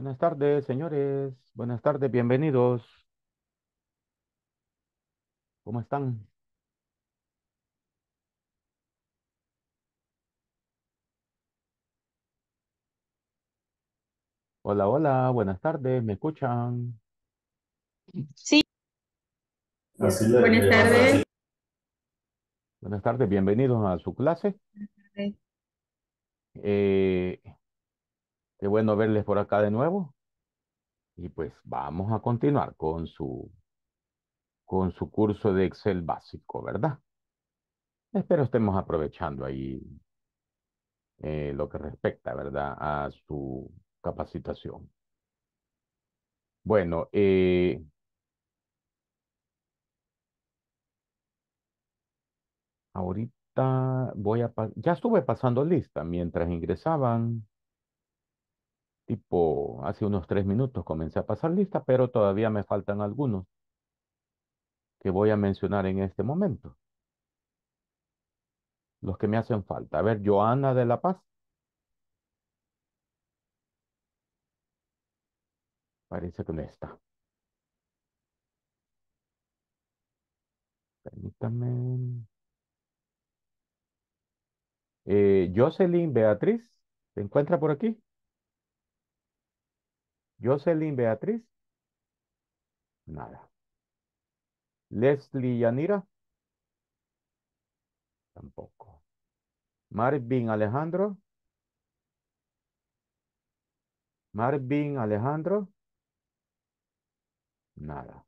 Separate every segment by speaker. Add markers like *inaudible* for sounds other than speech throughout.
Speaker 1: Buenas tardes, señores. Buenas tardes, bienvenidos. ¿Cómo están? Hola, hola, buenas tardes, ¿me escuchan? Sí. buenas tardes. Buenas tardes, bienvenidos a su clase. Buenas tardes. Eh, Qué bueno verles por acá de nuevo. Y pues vamos a continuar con su, con su curso de Excel básico, ¿verdad? Espero estemos aprovechando ahí eh, lo que respecta, ¿verdad? A su capacitación. Bueno, eh, ahorita voy a... Ya estuve pasando lista mientras ingresaban tipo hace unos tres minutos comencé a pasar lista, pero todavía me faltan algunos que voy a mencionar en este momento. Los que me hacen falta. A ver, Joana de La Paz. Parece que no está. Permítame. Eh, Jocelyn Beatriz, ¿se encuentra por aquí? Jocelyn Beatriz. Nada. Leslie Yanira. Tampoco. Marvin Alejandro. Marvin Alejandro. Nada.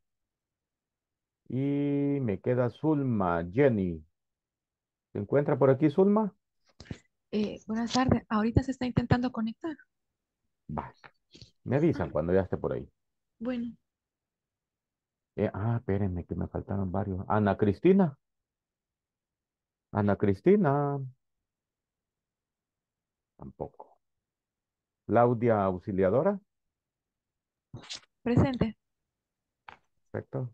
Speaker 1: Y me queda Zulma, Jenny. ¿Se encuentra por aquí Zulma? Eh, buenas tardes. Ahorita se está intentando conectar. Me avisan cuando ya esté por ahí. Bueno. Eh, ah, espérenme que me faltaron varios. Ana Cristina. Ana Cristina. Tampoco. Claudia Auxiliadora. Presente. Perfecto.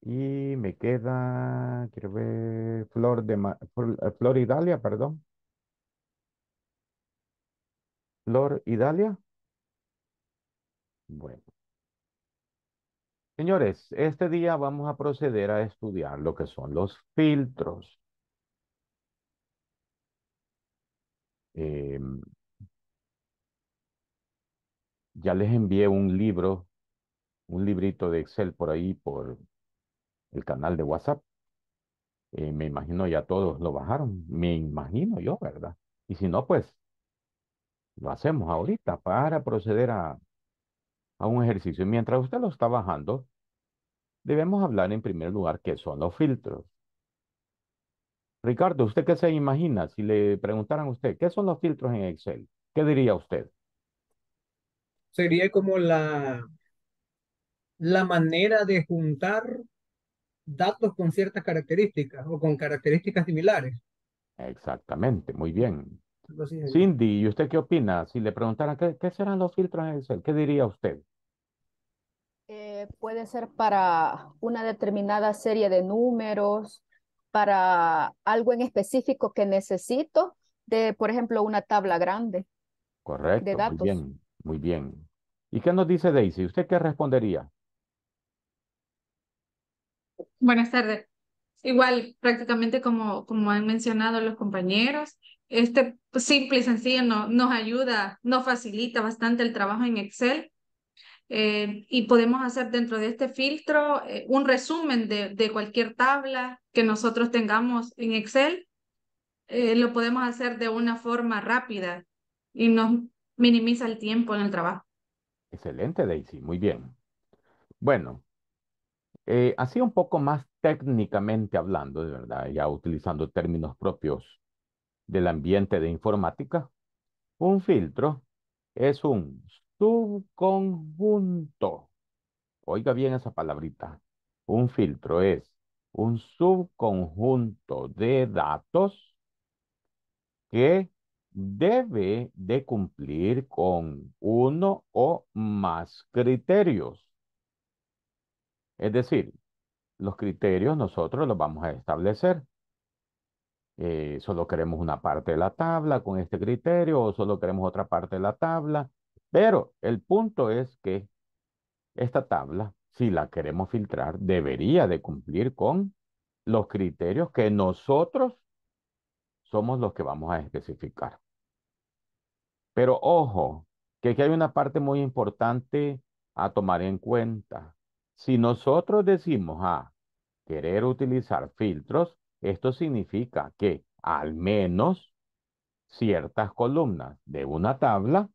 Speaker 1: Y me queda, quiero ver, Flor de Flor, eh, Flor Idalia, perdón. Flor Idalia. Bueno, señores, este día vamos a proceder a estudiar lo que son los filtros. Em, ya les envié un libro, un librito de Excel por ahí, por el canal de WhatsApp. Eh, me imagino ya todos lo bajaron, me imagino yo, ¿verdad? Y si no, pues lo hacemos ahorita para proceder a, a un ejercicio. Y mientras usted lo está bajando, debemos hablar en primer lugar qué son los filtros. Ricardo, ¿usted qué se imagina si le preguntaran a usted qué son los filtros en Excel? ¿Qué diría usted? Sería como la, la manera de juntar datos con ciertas características o con características similares. Exactamente, muy bien. Cindy, ¿y usted qué opina? Si le preguntaran qué, serán los filtros en Excel, ¿qué diría usted? Eh, puede ser para una determinada serie de números, para algo en específico que necesito, de, por ejemplo, una tabla grande. Correcto. De datos. Muy bien, muy bien. ¿Y qué nos dice Daisy? ¿Usted qué respondería? Buenas tardes. Igual, prácticamente como, como han mencionado los compañeros, este pues, simple y sencillo nos ayuda, nos facilita bastante el trabajo en Excel. Eh, y podemos hacer dentro de este filtro eh, un resumen de, cualquier tabla que nosotros tengamos en Excel. Eh, lo podemos hacer de una forma rápida y nos minimiza el tiempo en el trabajo. Excelente, Daisy, muy bien. Bueno, así un poco más técnicamente hablando, de verdad, ya utilizando términos propios del ambiente de informática, un filtro es un subconjunto. Oiga bien esa palabrita. Un filtro es un subconjunto de datos que debe de cumplir con uno o más criterios. Es decir, los criterios nosotros los vamos a establecer. Eh, solo queremos una parte de la tabla con este criterio o solo queremos otra parte de la tabla. Pero el punto es que esta tabla, si la queremos filtrar, debería de cumplir con los criterios que nosotros somos los que vamos a especificar. Pero ojo, que aquí hay una parte muy importante a tomar en cuenta. Si nosotros decimos a ah, querer utilizar filtros, esto significa que al menos ciertas columnas de una tabla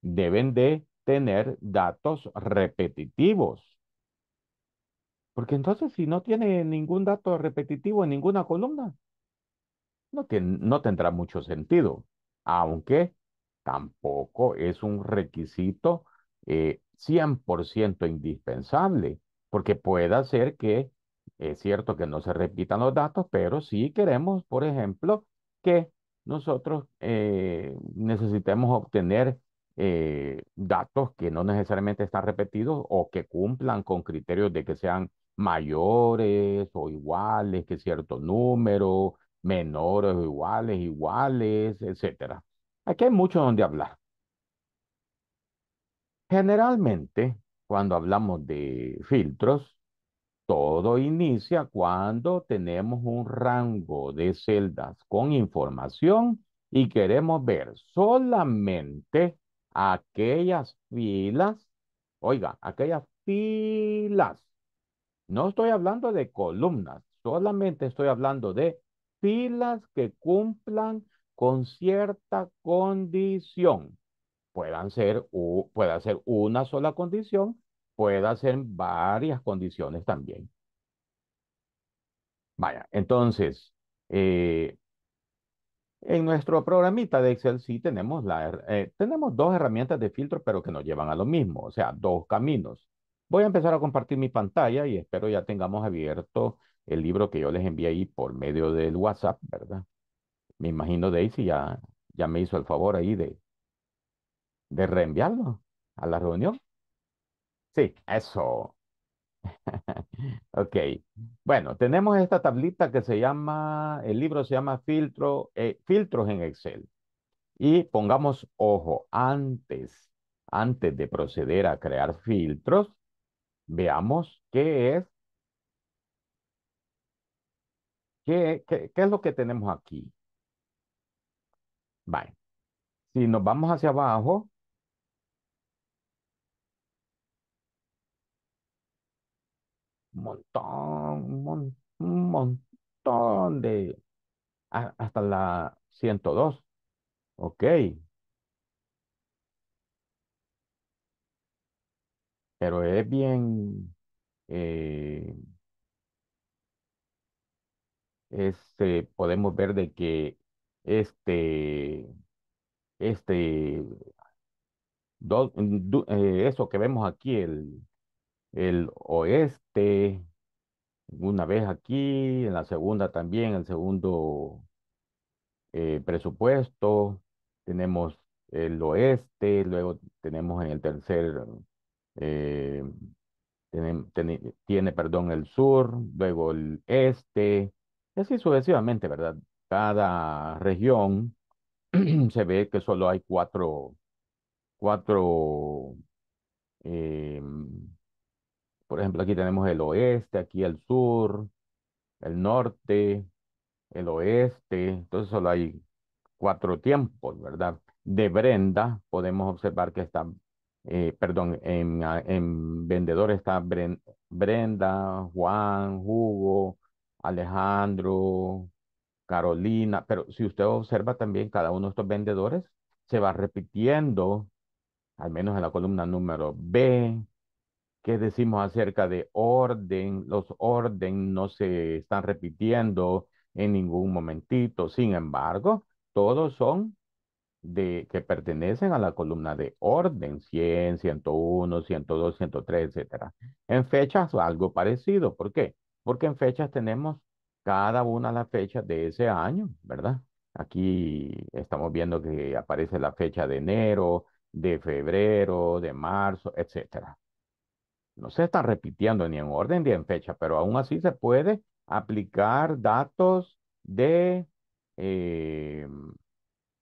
Speaker 1: deben de tener datos repetitivos. Porque entonces si no tiene ningún dato repetitivo en ninguna columna, no, tendrá mucho sentido, aunque tampoco es un requisito 100% eh, indispensable, porque puede ser que es cierto que no se repitan los datos, pero sí queremos, por ejemplo, que nosotros eh, necesitemos obtener eh, datos que no necesariamente están repetidos o que cumplan con criterios de que sean mayores o iguales que cierto número, menores o iguales, iguales, etc. Aquí hay mucho donde hablar. Generalmente, cuando hablamos de filtros, todo inicia cuando tenemos un rango de celdas con información y queremos ver solamente aquellas filas, oiga, aquellas filas. No estoy hablando de columnas, solamente estoy hablando de filas que cumplan con cierta condición. Puedan ser, puede ser una sola condición pueda ser varias condiciones también. Vaya, entonces, eh, en nuestro programita de Excel sí tenemos, la, eh, tenemos dos herramientas de filtro, pero que nos llevan a lo mismo, o sea, dos caminos. Voy a empezar a compartir mi pantalla y espero ya tengamos abierto el libro que yo les envié ahí por medio del WhatsApp, ¿verdad? Me imagino Daisy ya, ya me hizo el favor ahí de, de reenviarlo a la reunión. Sí, eso. *laughs* Ok. Bueno, tenemos esta tablita que se llama, el libro se llama filtro, eh, Filtros en Excel. Y pongamos ojo, antes, antes de proceder a crear filtros, veamos qué es, qué, qué, es lo que tenemos aquí. Vale. Si nos vamos hacia abajo, montón, un montón de, hasta la ciento dos, okay Pero es bien, eh, este, podemos ver de que este, este, eh, eso que vemos aquí, el, el oeste, una vez aquí, en la segunda también, el segundo eh, presupuesto, tenemos el oeste, luego tenemos en el tercer, eh, tiene, perdón, el sur, luego el este, y así sucesivamente, ¿verdad? Cada región *clears throat* se ve que solo hay cuatro, cuatro em, por ejemplo, aquí tenemos el oeste, aquí el sur, el norte, el oeste. Entonces solo hay cuatro tiempos, ¿verdad? De Brenda podemos observar que está, eh, perdón, en, ah, en, vendedor está Brenda, Juan, Hugo, Alejandro, Carolina. Pero si usted observa también cada uno de estos vendedores, se va repitiendo, al menos en la columna número B, qué decimos acerca de orden, los orden no se están repitiendo en ningún momentito, sin embargo, todos son de que pertenecen a la columna de orden 100, 101, 102, 103, etcétera. En fechas algo parecido, ¿por qué? Porque en fechas tenemos cada una las fechas de ese año, ¿verdad? Aquí estamos viendo que aparece la fecha de enero, de febrero, de marzo, etcétera no se está repitiendo ni en orden ni en fecha, pero aún así se puede aplicar datos de, eh,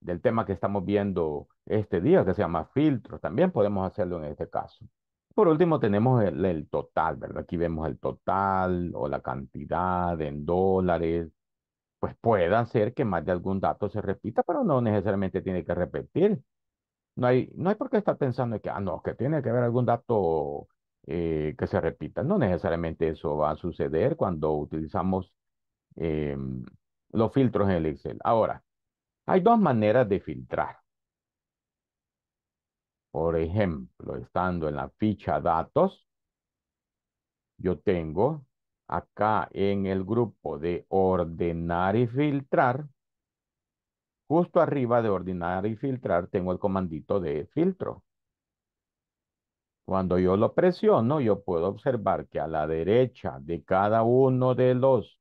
Speaker 1: del tema que estamos viendo este día, que se llama filtros. También podemos hacerlo en este caso. Por último, tenemos el, total, ¿verdad? Aquí vemos el total o la cantidad en dólares. Pues puede ser que más de algún dato se repita, pero no necesariamente tiene que repetir. No hay, no hay por qué estar pensando que, ah, no, que tiene que haber algún dato eh, que se repita. No necesariamente eso va a suceder cuando utilizamos eh, los filtros en el Excel. Ahora, hay dos maneras de filtrar. Por ejemplo, estando en la ficha datos, yo tengo acá en el grupo de ordenar y filtrar, justo arriba de ordenar y filtrar tengo el comandito de filtro. Cuando yo lo presiono, yo puedo observar que a la derecha de cada uno de los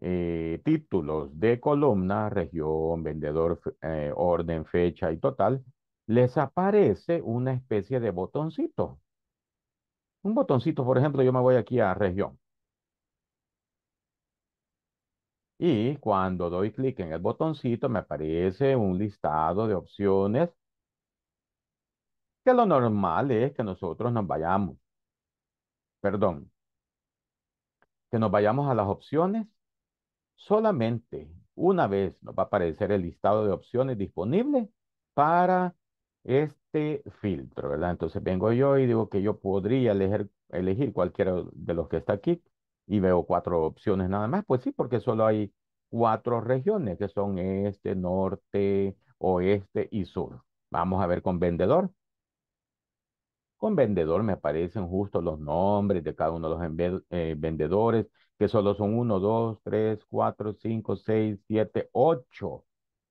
Speaker 1: eh, títulos de columna, región, vendedor, eh, orden, fecha y total, les aparece una especie de botoncito. Un botoncito, por ejemplo, yo me voy aquí a región. Y cuando doy clic en el botoncito, me aparece un listado de opciones que lo normal es que nosotros nos vayamos, perdón, que nos vayamos a las opciones, solamente una vez nos va a aparecer el listado de opciones disponibles para este filtro, ¿verdad? Entonces vengo yo y digo que yo podría elegir, elegir cualquiera de los que está aquí y veo cuatro opciones nada más. Pues sí, porque solo hay cuatro regiones que son este, norte, oeste y sur. Vamos a ver con vendedor. Con vendedor me aparecen justo los nombres de cada uno de los eh, vendedores, que solo son uno, dos, tres, cuatro, cinco, seis, siete, ocho.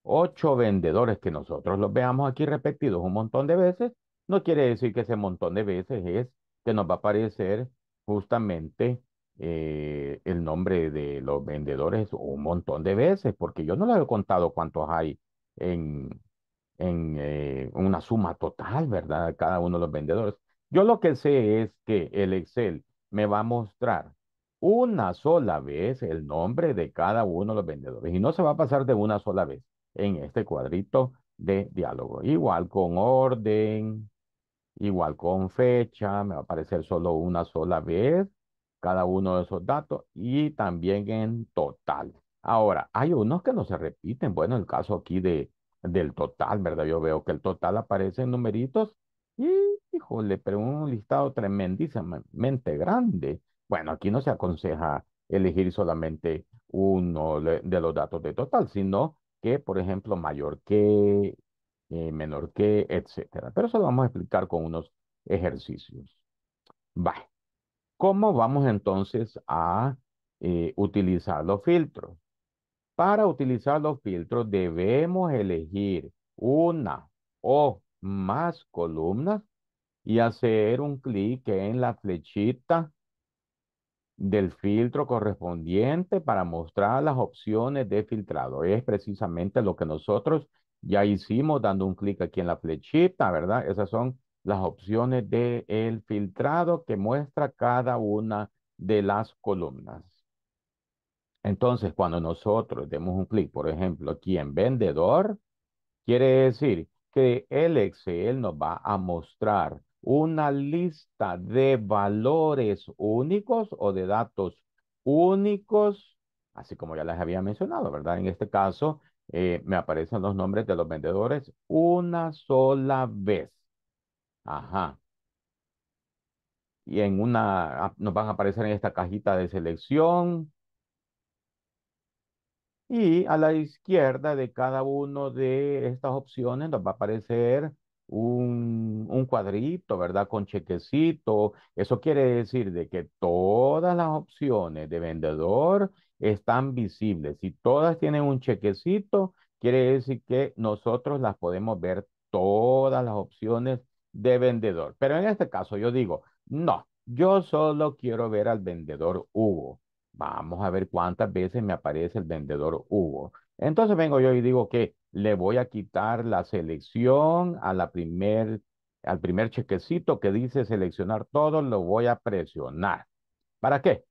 Speaker 1: Ocho vendedores que nosotros los veamos aquí repetidos un montón de veces, no quiere decir que ese montón de veces es que nos va a aparecer justamente eh, el nombre de los vendedores un montón de veces, porque yo no les he contado cuántos hay en, en eh, una suma total, ¿verdad? Cada uno de los vendedores. Yo lo que sé es que el Excel me va a mostrar una sola vez el nombre de cada uno de los vendedores y no se va a pasar de una sola vez en este cuadrito de diálogo. Igual con orden, igual con fecha, me va a aparecer solo una sola vez cada uno de esos datos y también en total. Ahora, hay unos que no se repiten. Bueno, el caso aquí de del total, ¿verdad? Yo veo que el total aparece en numeritos y, híjole, pero un listado tremendísimamente grande. Bueno, aquí no se aconseja elegir solamente uno de los datos de total, sino que, por ejemplo, mayor que, eh, menor que, etcétera. Pero eso lo vamos a explicar con unos ejercicios. Vale. ¿Cómo vamos entonces a eh, utilizar los filtros? Para utilizar los filtros debemos elegir una o más columnas y hacer un clic en la flechita del filtro correspondiente para mostrar las opciones de filtrado. Es precisamente lo que nosotros ya hicimos dando un clic aquí en la flechita, ¿verdad? Esas son las opciones del el filtrado que muestra cada una de las columnas. Entonces, cuando nosotros demos un clic, por ejemplo, aquí en vendedor, quiere decir que el Excel nos va a mostrar una lista de valores únicos o de datos únicos, así como ya les había mencionado, ¿verdad? En este caso, eh, me aparecen los nombres de los vendedores una sola vez. Ajá. Y en una, ah, nos van a aparecer en esta cajita de selección y a la izquierda de cada una de estas opciones nos va a aparecer un, cuadrito, ¿verdad? Con chequecito. Eso quiere decir de que todas las opciones de vendedor están visibles. Si todas tienen un chequecito, quiere decir que nosotros las podemos ver todas las opciones de vendedor. Pero en este caso yo digo, no, yo solo quiero ver al vendedor Hugo. Vamos a ver cuántas veces me aparece el vendedor Hugo. Entonces vengo yo y digo que le voy a quitar la selección a la primer, al primer chequecito que dice seleccionar todo, lo voy a presionar. ¿Para qué?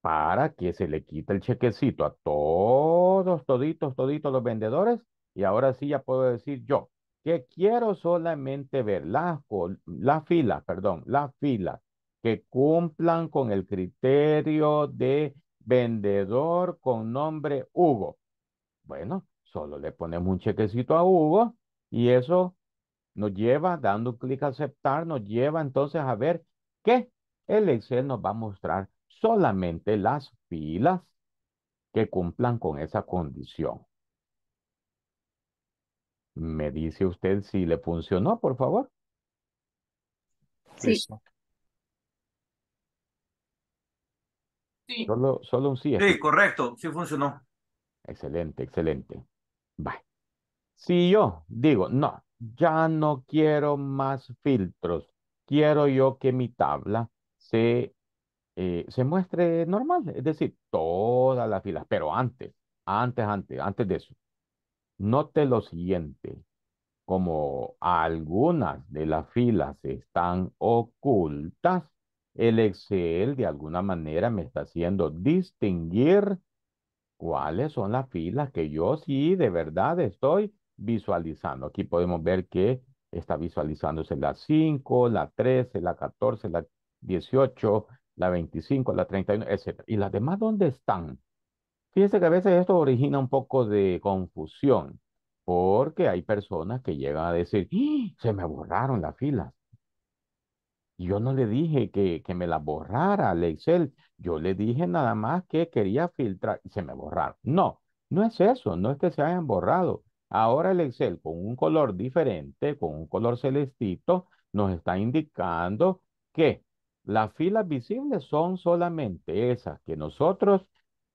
Speaker 1: Para que se le quite el chequecito a todos, toditos, toditos los vendedores. Y ahora sí ya puedo decir yo que quiero solamente ver la las filas, perdón, las filas que cumplan con el criterio de vendedor con nombre Hugo. Bueno, solo le ponemos un chequecito a Hugo y eso nos lleva, dando clic a aceptar, nos lleva entonces a ver que el Excel nos va a mostrar solamente las filas que cumplan con esa condición. Me dice usted si le funcionó, por favor. Sí. Sí. Solo, solo un sí. Sí, correcto, sí funcionó. Excelente, excelente. Bye. Si yo digo, no, ya no quiero más filtros, quiero yo que mi tabla se, eh, se muestre normal, es decir, todas las filas, pero antes, antes, antes, antes de eso, note lo siguiente, como algunas de las filas están ocultas, el Excel de alguna manera me está haciendo distinguir cuáles son las filas que yo sí de verdad estoy visualizando. Aquí podemos ver que está visualizándose la 5, la 13, la 14, la 18, la 25, la 31, etc. ¿Y las demás dónde están? Fíjense que a veces esto origina un poco de confusión, porque hay personas que llegan a decir, ¡Ah! se me borraron las filas. Yo no le dije que, me la borrara el Excel. Yo le dije nada más que quería filtrar y se me borraron. No, no es eso, no es que se hayan borrado. Ahora el Excel con un color diferente, con un color celestito, nos está indicando que las filas visibles son solamente esas que nosotros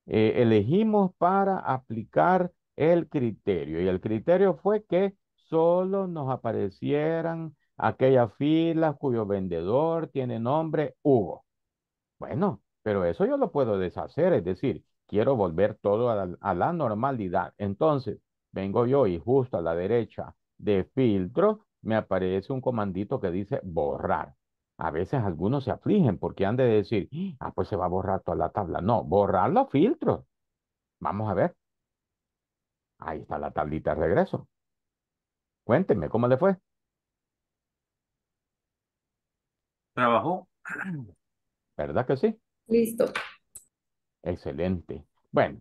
Speaker 1: eh, elegimos para aplicar el criterio. Y el criterio fue que solo nos aparecieran Aquella fila cuyo vendedor tiene nombre Hugo. Bueno, pero eso yo lo puedo deshacer, es decir, quiero volver todo a la, a la normalidad. Entonces, vengo yo y justo a la derecha de filtro me aparece un comandito que dice borrar. A veces algunos se afligen porque han de decir, ah, pues se va a borrar toda la tabla. No, borrar los filtros. Vamos a ver. Ahí está la tablita de regreso. Cuéntenme, ¿cómo le fue? ¿Trabajó? ¿Verdad que sí? Listo. Excelente. Bueno,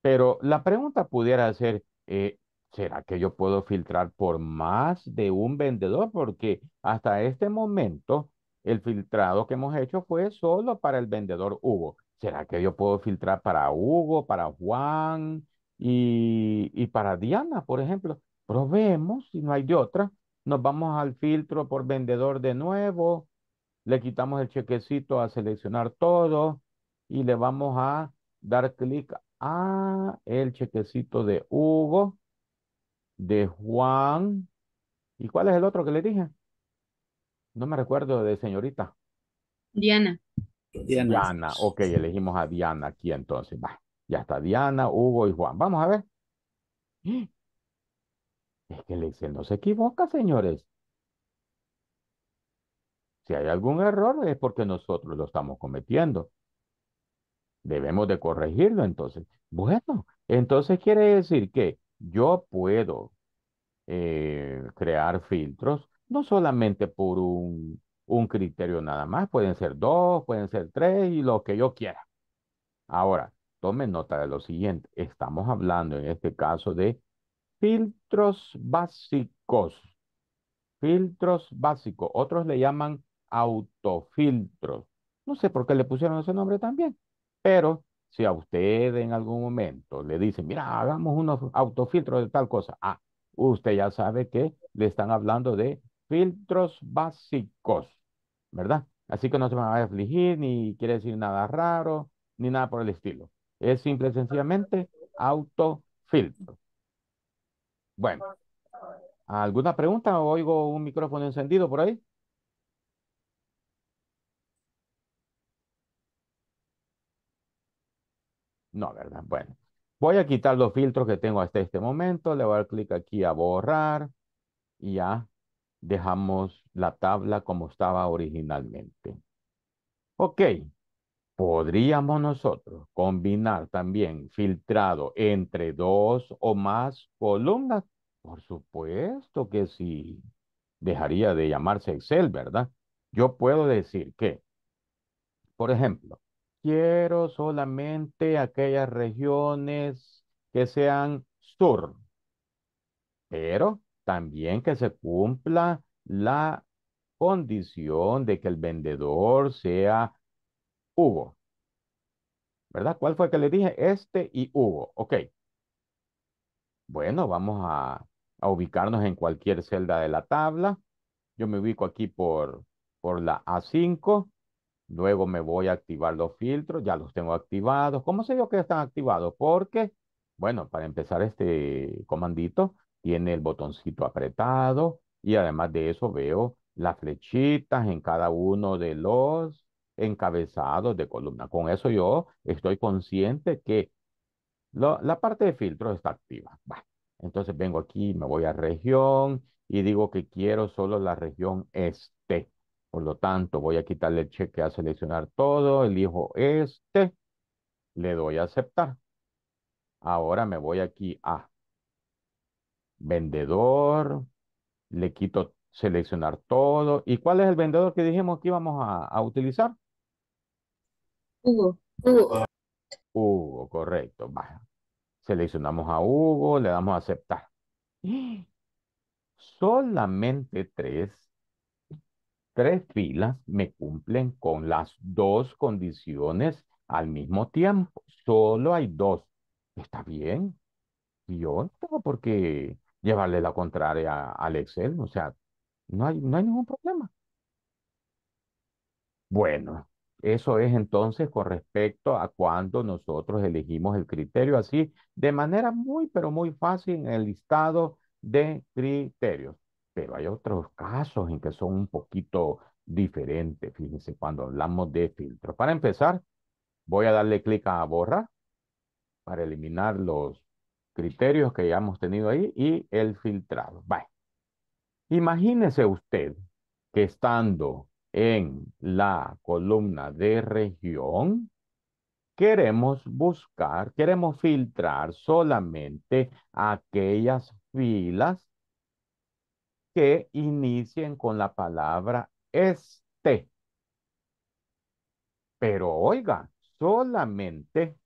Speaker 1: pero la pregunta pudiera ser, eh, ¿será que yo puedo filtrar por más de un vendedor? Porque hasta este momento el filtrado que hemos hecho fue solo para el vendedor Hugo. ¿Será que yo puedo filtrar para Hugo, para Juan y, para Diana, por ejemplo? Probemos, si no hay de otra. Nos vamos al filtro por vendedor de nuevo le quitamos el chequecito a seleccionar todo y le vamos a dar clic a el chequecito de Hugo, de Juan. ¿Y cuál es el otro que le dije? No me recuerdo de señorita. Diana. Diana. ok, elegimos a Diana aquí entonces. ya está Diana, Hugo y Juan. Vamos a ver. *gasps* Es que el Excel no se equivoca, señores. Si hay algún error es porque nosotros lo estamos cometiendo. Debemos de corregirlo entonces. Bueno, entonces quiere decir que yo puedo eh, crear filtros no solamente por un, un criterio nada más, pueden ser dos, pueden ser tres y lo que yo quiera. Ahora, tome nota de lo siguiente, estamos hablando en este caso de filtros básicos. Filtros básicos, otros le llaman autofiltros. No sé por qué le pusieron ese nombre también, pero si a usted en algún momento le dicen, mira, hagamos unos autofiltros de tal cosa, ah, usted ya sabe que le están hablando de filtros básicos, ¿verdad? Así que no se me va a afligir, ni quiere decir nada raro, ni nada por el estilo. Es simple y sencillamente autofiltro. Bueno, ¿alguna pregunta? ¿Oigo un micrófono encendido por ahí? No, ¿verdad? Bueno, voy a quitar los filtros que tengo hasta este momento. Le voy a dar clic aquí a borrar. Y ya dejamos la tabla como estaba originalmente. Ok. Podríamos nosotros combinar también filtrado entre dos o más columnas. Por supuesto que sí. Dejaría de llamarse Excel, ¿verdad? Yo puedo decir que, por ejemplo, quiero solamente aquellas regiones que sean sur, pero también que se cumpla la condición de que el vendedor sea Hugo. ¿Verdad? ¿Cuál fue que le dije? Este y Hugo. Ok. Bueno, vamos a, ubicarnos en cualquier celda de la tabla. Yo me ubico aquí por, por la A5 Luego me voy a activar los filtros, ya los tengo activados. ¿Cómo sé yo que están activados? Porque, bueno, para empezar este comandito, tiene el botoncito apretado y además de eso veo las flechitas en cada uno de los encabezados de columna. Con eso yo estoy consciente que la parte de filtros está activa. Entonces vengo aquí, me voy a región y digo que quiero solo la región este. Por lo tanto, voy a quitarle el cheque a seleccionar todo, elijo este, le doy a aceptar. Ahora me voy aquí a vendedor, le quito seleccionar todo. ¿Y cuál es el vendedor que dijimos que íbamos a, utilizar? Hugo. Hugo. Hugo, correcto. Baja. Seleccionamos a Hugo, le damos a aceptar. *gasps* Solamente tres tres filas me cumplen con las dos condiciones al mismo tiempo. Solo hay dos. Está bien. Yo no tengo por qué llevarle la contraria al Excel. O sea, no hay, no hay ningún problema. Bueno, eso es entonces con respecto a cuando nosotros elegimos el criterio así, de manera muy, pero muy fácil en el listado de criterios pero hay otros casos en que son un poquito diferentes, fíjense, cuando hablamos de filtros. Para empezar, voy a darle clic a borrar para eliminar los criterios que ya hemos tenido ahí y el filtrado. Bye. Imagínese usted que estando en la columna de región, queremos buscar, queremos filtrar solamente aquellas filas que inicien con la palabra este. Pero oiga, solamente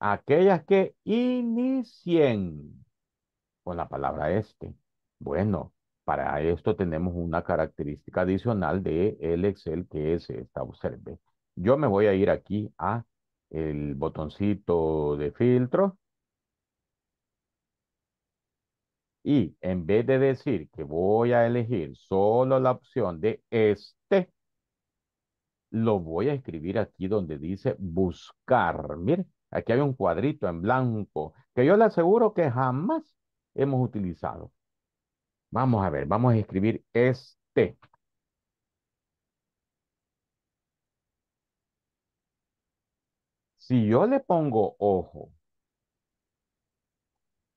Speaker 1: aquellas que inicien con la palabra este. Bueno, para esto tenemos una característica adicional de el Excel que es esta. Observe. Yo me voy a ir aquí a el botoncito de filtro Y en vez de decir que voy a elegir solo la opción de este, lo voy a escribir aquí donde dice buscar. Miren, aquí hay un cuadrito en blanco que yo le aseguro que jamás hemos utilizado. Vamos a ver, vamos a escribir este. Si yo le pongo ojo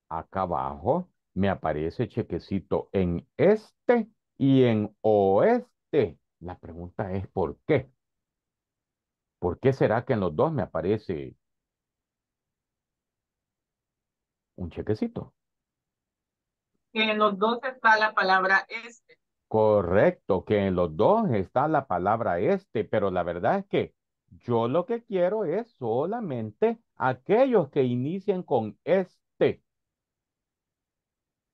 Speaker 1: acá abajo, me aparece chequecito en este y en oeste. La pregunta es ¿por qué? ¿Por qué será que en los dos me aparece un chequecito? Que en los dos está la palabra este. Correcto, que en los dos está la palabra este, pero la verdad es que yo lo que quiero es solamente aquellos que inician con este.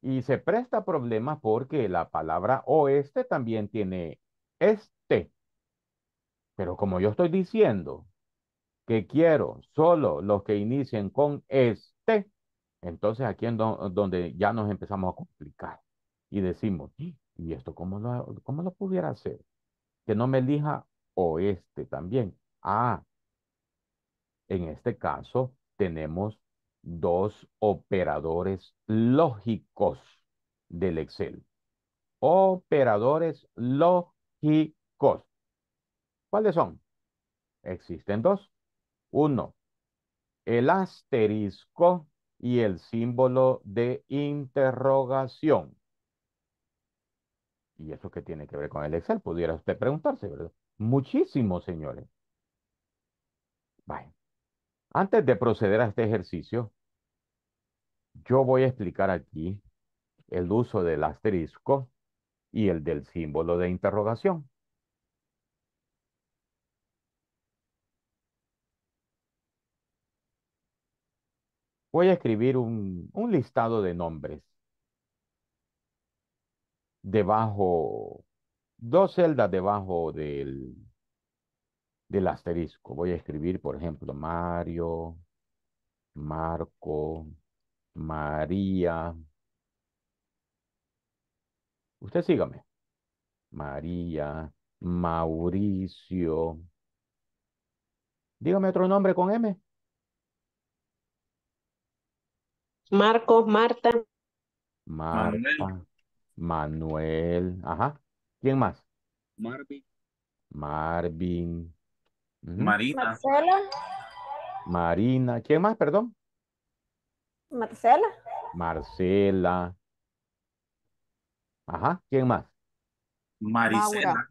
Speaker 1: Y se presta problema porque la palabra oeste también tiene este. Pero como yo estoy diciendo que quiero solo los que inicien con este, entonces aquí es donde ya nos empezamos a complicar y decimos, ¿y esto cómo lo, cómo lo pudiera hacer? Que no me elija oeste también. Ah, en este caso tenemos dos operadores lógicos del Excel. Operadores lógicos. ¿Cuáles son? Existen dos. Uno, el asterisco y el símbolo de interrogación. ¿Y eso qué tiene que ver con el Excel? Pudiera usted preguntarse, ¿verdad? Muchísimo, señores. Bye. Antes de proceder a este ejercicio, yo voy a explicar aquí el uso del asterisco y el del símbolo de interrogación. Voy a escribir un, un listado de nombres. Debajo, dos celdas debajo del del asterisco. Voy a escribir, por ejemplo, Mario, Marco, María. Usted sígame. María, Mauricio. Dígame otro nombre con M. Marcos, Marta. Marta, Manuel. Manuel. Ajá. ¿Quién más? Marvin. Marvin. Marina. Marina. ¿Quién más, perdón? Marcela. Marcela. Ajá, ¿quién más? Maricela.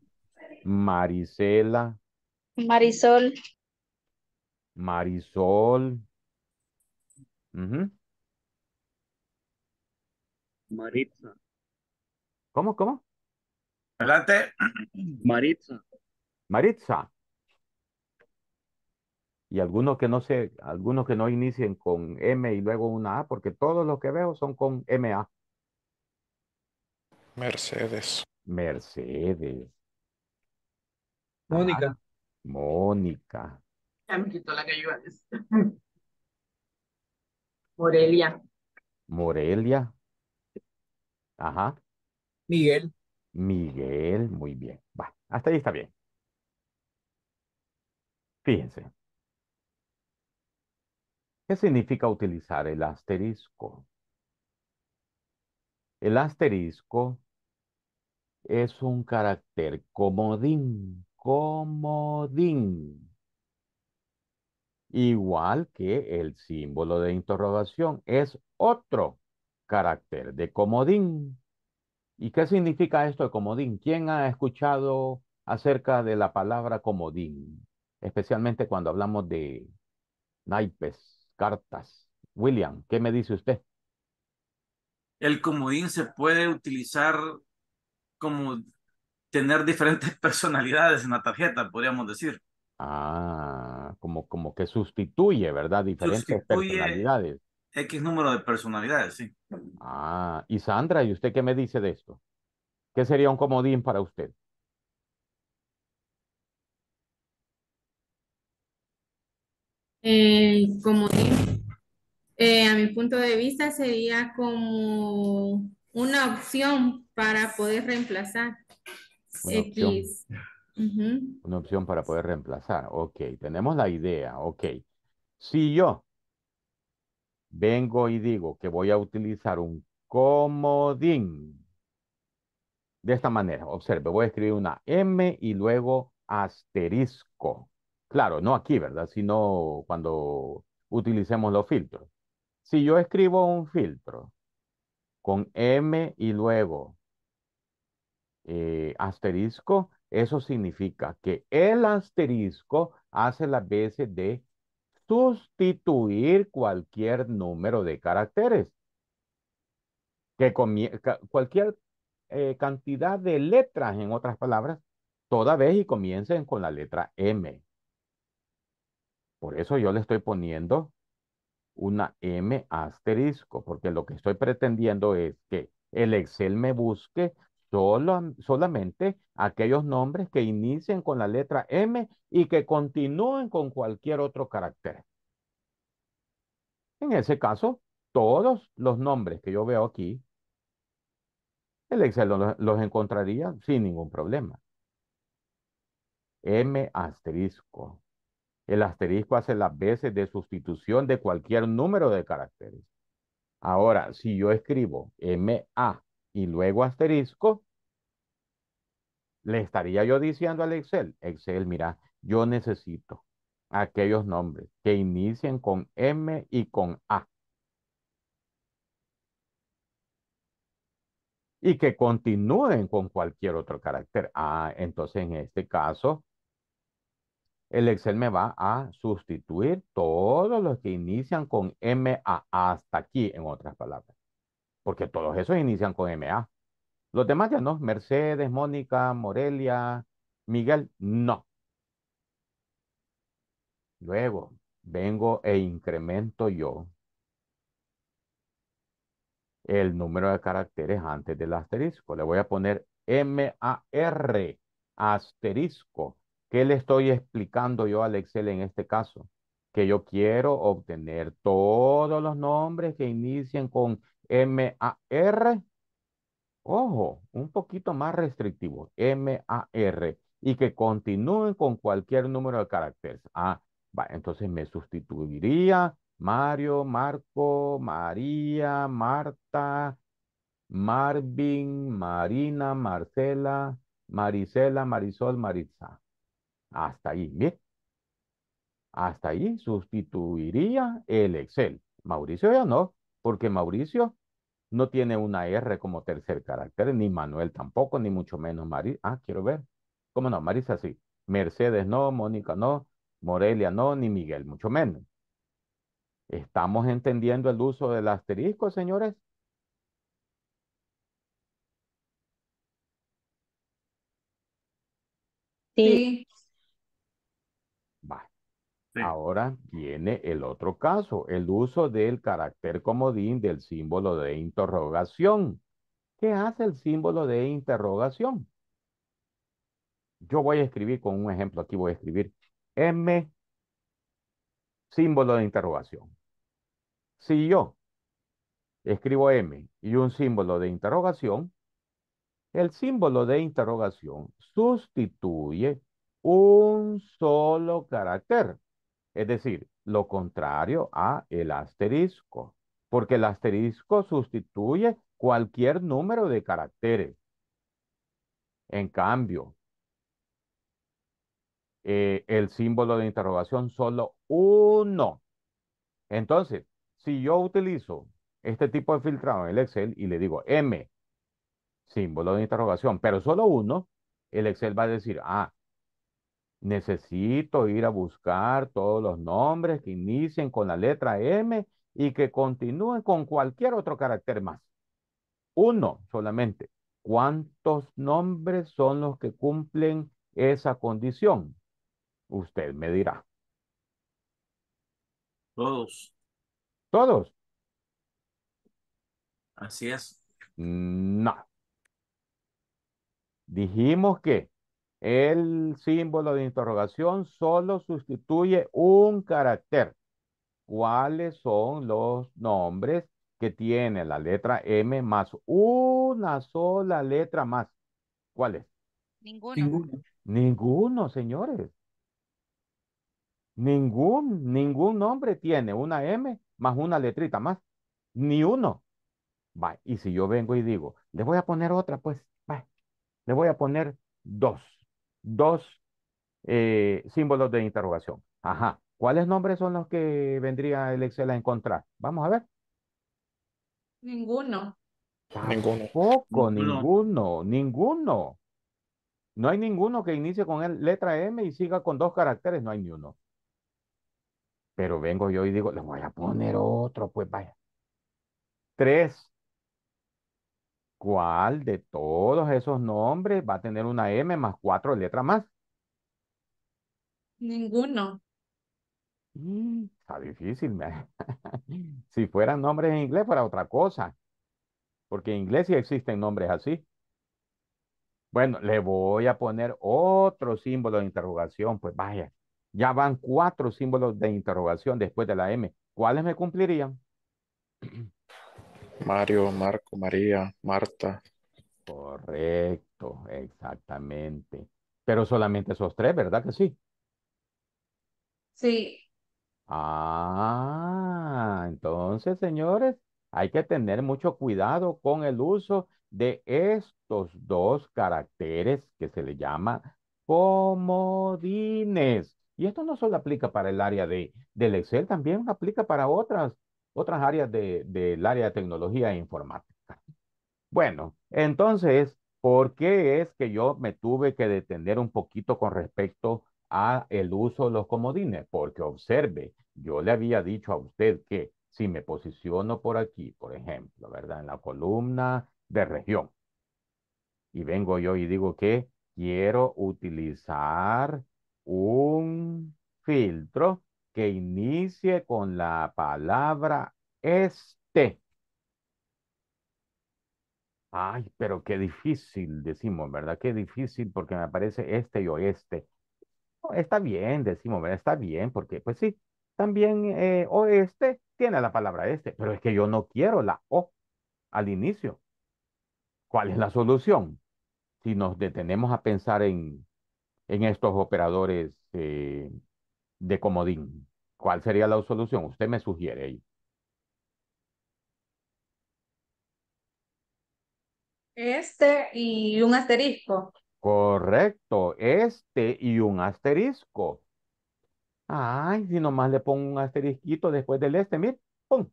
Speaker 1: Maricela. Marisol. Marisol. Maritza. ¿Cómo, cómo? Adelante. Maritza. Maritza y algunos que no se, algunos que no inicien con M y luego una A, porque todos los que veo son con MA. Mercedes. Mercedes. Mónica. Mónica. Ya me quitó la que *laughs* Morelia. Morelia. Ajá. Miguel. Miguel, muy bien. Va, hasta ahí está bien. Fíjense. ¿Qué significa utilizar el asterisco? El asterisco es un carácter comodín, comodín. Igual que el símbolo de interrogación es otro carácter de comodín. ¿Y qué significa esto de comodín? ¿Quién ha escuchado acerca de la palabra comodín? Especialmente cuando hablamos de naipes cartas. William, ¿qué me dice usted? El comodín se puede utilizar como tener diferentes *laughs* personalidades en la tarjeta, podríamos decir. Ah, como, como que sustituye, ¿verdad? Diferentes personalidades. X número de personalidades, sí. Ah, y Sandra, ¿y usted qué me dice de esto? ¿Qué sería un comodín para usted? Eh, como eh, a mi punto de vista sería como una opción para poder reemplazar una X. Opción. Una opción para poder reemplazar. Ok, tenemos la idea. Ok. Si yo vengo y digo que voy a utilizar un comodín de esta manera, observe, voy a escribir una M y luego asterisco. Claro, no aquí, ¿verdad? Sino cuando utilicemos los filtros. Si yo escribo un filtro con M y luego eh, asterisco, eso significa que el asterisco hace las veces de sustituir cualquier número de caracteres. Que cualquier eh, cantidad de letras, en otras palabras, toda vez y comiencen con la letra M. Por eso yo le estoy poniendo una M asterisco, porque lo que estoy pretendiendo es que el Excel me busque solo, solamente aquellos nombres que inicien con la letra M y que continúen con cualquier otro carácter. En ese caso, todos los nombres que yo veo aquí, el Excel los encontraría sin ningún problema. M asterisco. El asterisco hace las veces de sustitución de cualquier número de caracteres. Ahora, si yo escribo MA y luego asterisco, le estaría yo diciendo al Excel, Excel, mira, yo necesito aquellos nombres que inicien con M y con A. Y que continúen con cualquier otro carácter. Ah, entonces en este caso, el Excel me va a sustituir todos los que inician con MA hasta aquí, en otras palabras. Porque todos esos inician con MA. Los demás ya no. Mercedes, Mónica, Morelia, Miguel, no. Luego vengo e incremento yo el número de caracteres antes del asterisco. Le voy a poner MAR asterisco ¿Qué le estoy explicando yo al Excel en este caso? Que yo quiero obtener todos los nombres que inicien con M-A-R. Ojo, un poquito más restrictivo, M-A-R. Y que continúen con cualquier número de caracteres. Ah, va, entonces me sustituiría Mario, Marco, María, Marta, Marvin, Marina, Marcela, Marisela, Marisol, Maritza. Hasta ahí, bien. Hasta ahí sustituiría el Excel. Mauricio ya no, porque Mauricio no tiene una R como tercer carácter, ni Manuel tampoco, ni mucho menos Marisa. Ah, quiero ver. ¿Cómo no? Marisa sí. Mercedes no, Mónica no, Morelia no, ni Miguel, mucho menos. ¿Estamos entendiendo el uso del asterisco, señores? Sí. Ahora viene el otro caso, el uso del carácter comodín del símbolo de interrogación. ¿Qué hace el símbolo de interrogación? Yo voy a escribir con un ejemplo aquí, voy a escribir M, símbolo de interrogación. Si yo escribo M y un símbolo de interrogación, el símbolo de interrogación sustituye un solo carácter. Es decir, lo contrario a el asterisco, porque el asterisco sustituye cualquier número de caracteres. En cambio, eh, el símbolo de interrogación solo uno. Entonces, si yo utilizo este tipo de filtrado en el Excel y le digo M, símbolo de interrogación, pero solo uno, el Excel va a decir, ah, Necesito ir a buscar todos los nombres que inicien con la letra M y que continúen con cualquier otro carácter más. Uno solamente. ¿Cuántos nombres son los que cumplen esa condición? Usted me dirá. Todos. Todos. Así es. No. Dijimos que el símbolo de interrogación solo sustituye un carácter. ¿Cuáles son los nombres que tiene la letra M más una sola letra más? ¿Cuáles? Ninguno. Ninguno, señores. Ningún, ningún nombre tiene una M más una letrita más. Ni uno. Va, y si yo vengo y digo, le voy a poner otra, pues, va, le voy a poner dos dos eh, símbolos de interrogación. Ajá. ¿Cuáles nombres son los que vendría el Excel a encontrar? Vamos a ver. Ninguno. Tampoco, ninguno. ninguno, ninguno. No hay ninguno que inicie con la letra M y siga con dos caracteres, no hay ni uno. Pero vengo yo y digo, le voy a poner otro, pues vaya. Tres ¿Cuál de todos esos nombres va a tener una M más cuatro letras más? Ninguno. Mm, está difícil. *laughs* si fueran nombres en inglés fuera otra cosa. Porque en inglés sí existen nombres así. Bueno, le voy a poner otro símbolo de interrogación. Pues vaya, ya van cuatro símbolos de interrogación después de la M. ¿Cuáles me cumplirían? *clears throat* Mario, Marco, María, Marta. Correcto, exactamente. Pero solamente esos tres, ¿verdad que sí? Sí. Ah, entonces, señores, hay que tener mucho cuidado con el uso de estos dos caracteres que se le llama comodines. Y esto no solo aplica para el área de, del Excel, también aplica para otras otras áreas del de, área de tecnología e informática. Bueno, entonces, ¿por qué es que yo me tuve que detener un poquito con respecto a el uso de los comodines? Porque observe, yo le había dicho a usted que si me posiciono por aquí, por ejemplo, ¿verdad? En la columna de región. Y vengo yo y digo que quiero utilizar un filtro que inicie con la palabra este. Ay, pero qué difícil, decimos, ¿verdad? Qué difícil porque me aparece este y oeste. está bien, decimos, ¿verdad? Está bien porque, pues sí, también eh, oeste tiene la palabra este, pero es que yo no quiero la O al inicio. ¿Cuál es la solución? Si nos detenemos a pensar en, en estos operadores eh, de comodín. ¿Cuál sería la solución? Usted me sugiere. Este y un asterisco. Correcto, este y un asterisco. Ay, si nomás le pongo un asterisquito después del este, mire, ¡pum!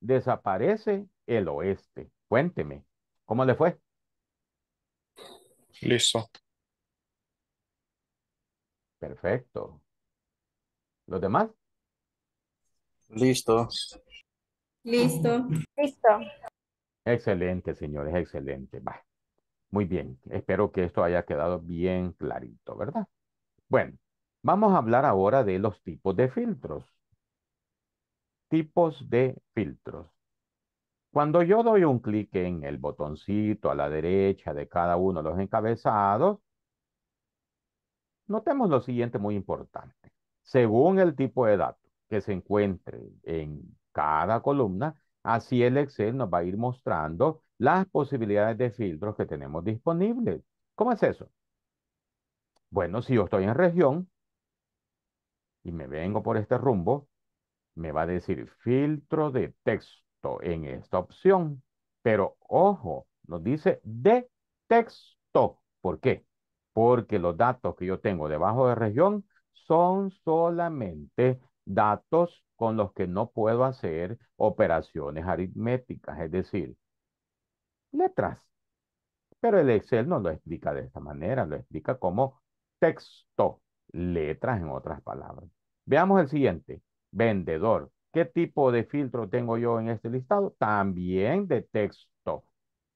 Speaker 1: Desaparece el oeste. Cuénteme, ¿cómo le fue? Listo. Perfecto. ¿Los demás? Listo. Listo. Listo. Excelente, señores, excelente. Muy bien, espero que esto haya quedado bien clarito, ¿verdad? Bueno, vamos a hablar ahora de los tipos de filtros. Tipos de filtros. Cuando yo doy un clic en el botoncito a la derecha de cada uno de los encabezados, notemos lo siguiente muy importante. Según el tipo de datos, que se encuentre en cada columna, así el Excel nos va a ir mostrando las posibilidades de filtros que tenemos disponibles. ¿Cómo es eso? Bueno, si yo estoy en región y me vengo por este rumbo, me va a decir filtro de texto en esta opción. Pero ojo, nos dice de texto. ¿Por qué? Porque los datos que yo tengo debajo de región son solamente datos con los que no puedo hacer operaciones aritméticas, es decir, letras. Pero el Excel no lo explica de esta manera, lo explica como texto, letras en otras palabras. Veamos el siguiente, vendedor. ¿Qué tipo de filtro tengo yo en este listado? También de texto.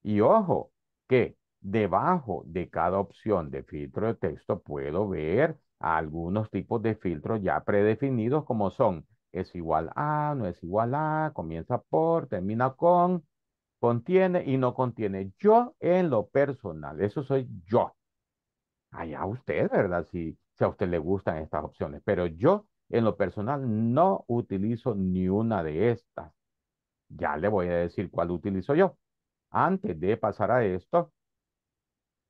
Speaker 1: Y ojo, que debajo de cada opción de filtro de texto puedo ver algunos tipos de filtros ya predefinidos como son es igual a, no es igual a, comienza por, termina con, contiene y no contiene. Yo en lo personal, eso soy yo. Allá usted, ¿verdad? Si, si a usted le gustan estas opciones, pero yo en lo personal no utilizo ni una de estas. Ya le voy a decir cuál utilizo yo. Antes de pasar a esto,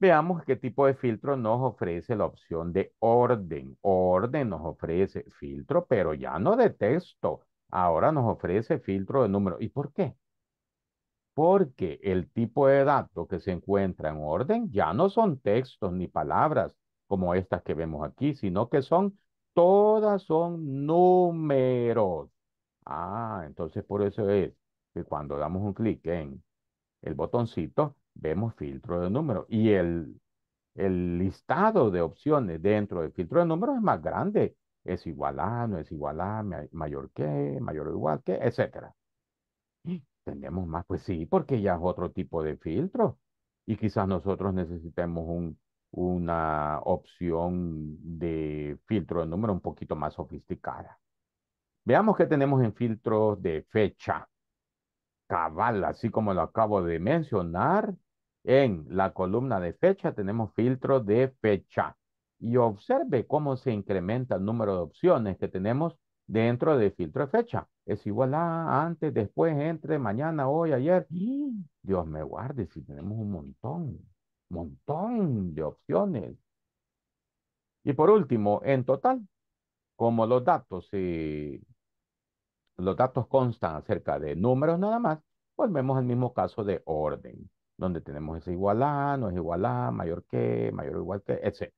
Speaker 1: Veamos qué tipo de filtro nos ofrece la opción de orden. Orden nos ofrece filtro, pero ya no de texto. Ahora nos ofrece filtro de número. ¿Y por qué? Porque el tipo de datos que se encuentra en orden ya no son textos ni palabras como estas que vemos aquí, sino que son, todas son números. Ah, entonces por eso es que cuando damos un clic en el botoncito, vemos filtro de número. Y el, el listado de opciones dentro del filtro de números es más grande. Es igual a, no es igual a, mayor que, mayor o igual que, etc. Tenemos más, pues sí, porque ya es otro tipo de filtro. Y quizás nosotros necesitemos un, una opción de filtro de número un poquito más sofisticada. Veamos qué tenemos en filtros de fecha. Cabal, así como lo acabo de mencionar, en la columna de fecha tenemos filtro de fecha y observe cómo se incrementa el número de opciones que tenemos dentro del filtro de fecha. Es igual a antes, después, entre, mañana, hoy, ayer. Dios me guarde si tenemos un montón, montón de opciones. Y por último, en total, como los datos los datos constan acerca de números nada más, volvemos pues al mismo caso de orden donde tenemos ese igual a, no es igual a, mayor que, mayor o igual que, etc.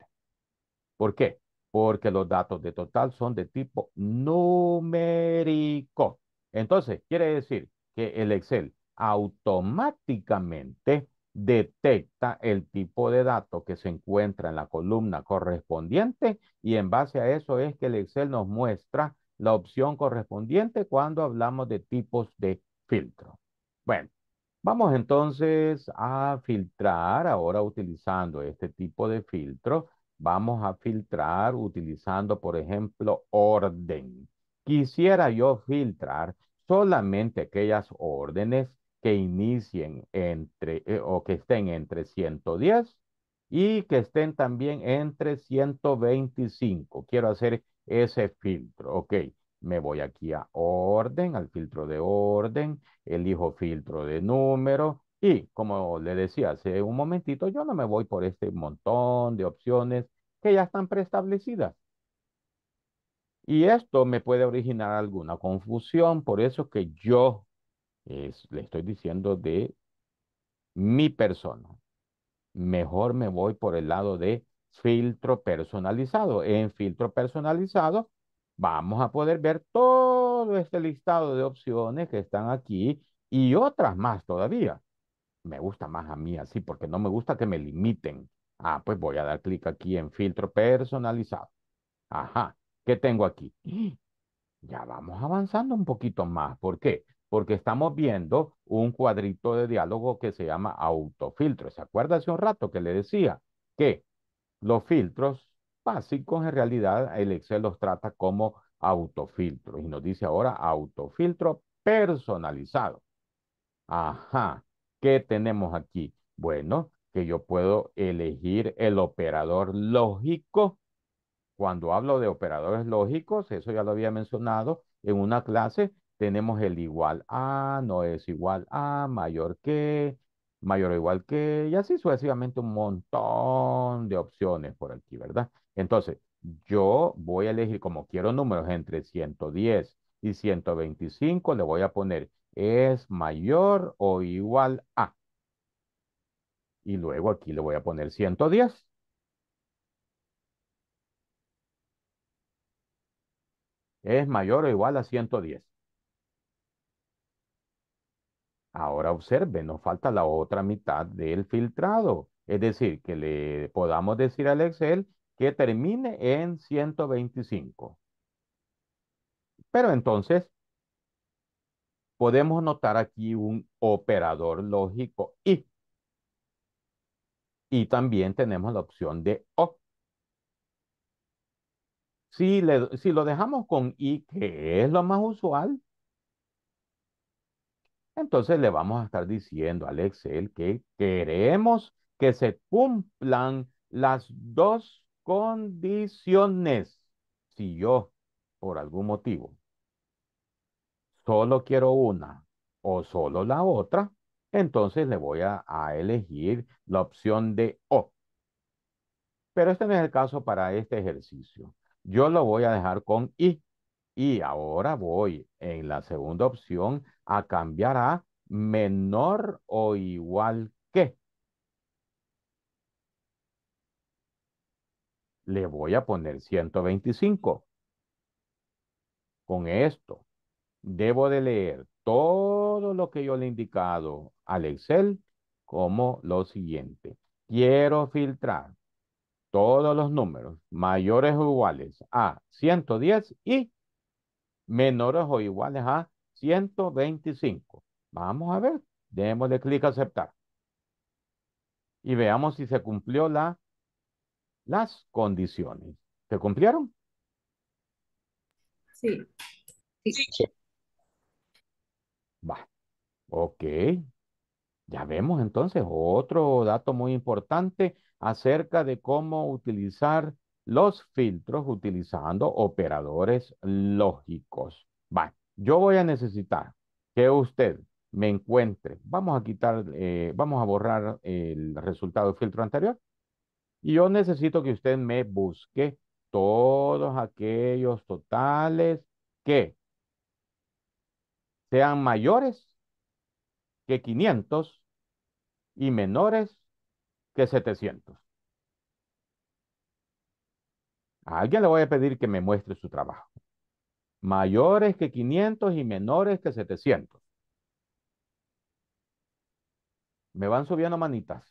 Speaker 1: ¿Por qué? Porque los datos de total son de tipo numérico. Entonces, quiere decir que el Excel automáticamente detecta el tipo de dato que se encuentra en la columna correspondiente y en base a eso es que el Excel nos muestra la opción correspondiente cuando hablamos de tipos de filtro. Bueno, Vamos entonces a filtrar ahora utilizando este tipo de filtro. Vamos a filtrar utilizando, por ejemplo, orden. Quisiera yo filtrar solamente aquellas órdenes que inicien entre eh, o que estén entre 110 y que estén también entre 125. Quiero hacer ese filtro, ok me voy aquí a orden, al filtro de orden, elijo filtro de número y como le decía hace un momentito, yo no me voy por este montón de opciones que ya están preestablecidas. Y esto me puede originar alguna confusión, por eso que yo es, le estoy diciendo de mi persona. Mejor me voy por el lado de filtro personalizado. En filtro personalizado vamos a poder ver todo este listado de opciones que están aquí y otras más todavía. Me gusta más a mí así porque no me gusta que me limiten. Ah, pues voy a dar clic aquí en filtro personalizado. Ajá, ¿qué tengo aquí? *gasps* Ya vamos avanzando un poquito más. ¿Por qué? Porque estamos viendo un cuadrito de diálogo que se llama autofiltro. ¿Se acuerda hace un rato que le decía que los filtros básicos, en realidad el Excel los trata como autofiltros y nos dice ahora autofiltro personalizado. Ajá, ¿qué tenemos aquí? Bueno, que yo puedo elegir el operador lógico. Cuando hablo de operadores lógicos, eso ya lo había mencionado en una clase, tenemos el igual a, no es igual a, mayor que, mayor o igual que, y así sucesivamente un montón de opciones por aquí, ¿verdad? Entonces, yo voy a elegir como quiero números entre 110 y 125, le voy a poner es mayor o igual a. Y luego aquí le voy a poner 110. Es mayor o igual a 110. Ahora observe, nos falta la otra mitad del filtrado. Es decir, que le podamos decir al Excel que termine en 125. Pero entonces, podemos notar aquí un operador lógico y. Y también tenemos la opción de o. Si, si lo dejamos con i, que es lo más usual, entonces le vamos a estar diciendo al Excel que queremos que se cumplan las dos condiciones. Si yo, por algún motivo, solo quiero una o solo la otra, entonces le voy a, elegir la opción de O. Pero este no es el caso para este ejercicio. Yo lo voy a dejar con I. Y ahora voy en la segunda opción a cambiar a menor o igual le voy a poner 125. Con esto, debo de leer todo lo que yo le he indicado al Excel como lo siguiente. Quiero filtrar todos los números mayores o iguales a 110 y menores o iguales a 125. Vamos a ver. Démosle clic a aceptar. Y veamos si se cumplió la las condiciones. ¿Te cumplieron? Sí. Sí. Va. Ok. Ya vemos entonces otro dato muy importante acerca de cómo utilizar los filtros utilizando operadores lógicos. Va. Yo voy a necesitar que usted me encuentre. Vamos a quitar, eh, vamos a borrar el resultado del filtro anterior y yo necesito que usted me busque todos aquellos totales que sean mayores que 500 y menores que 700. A alguien le voy a pedir que me muestre su trabajo. Mayores que 500 y menores que 700. Me van subiendo manitas.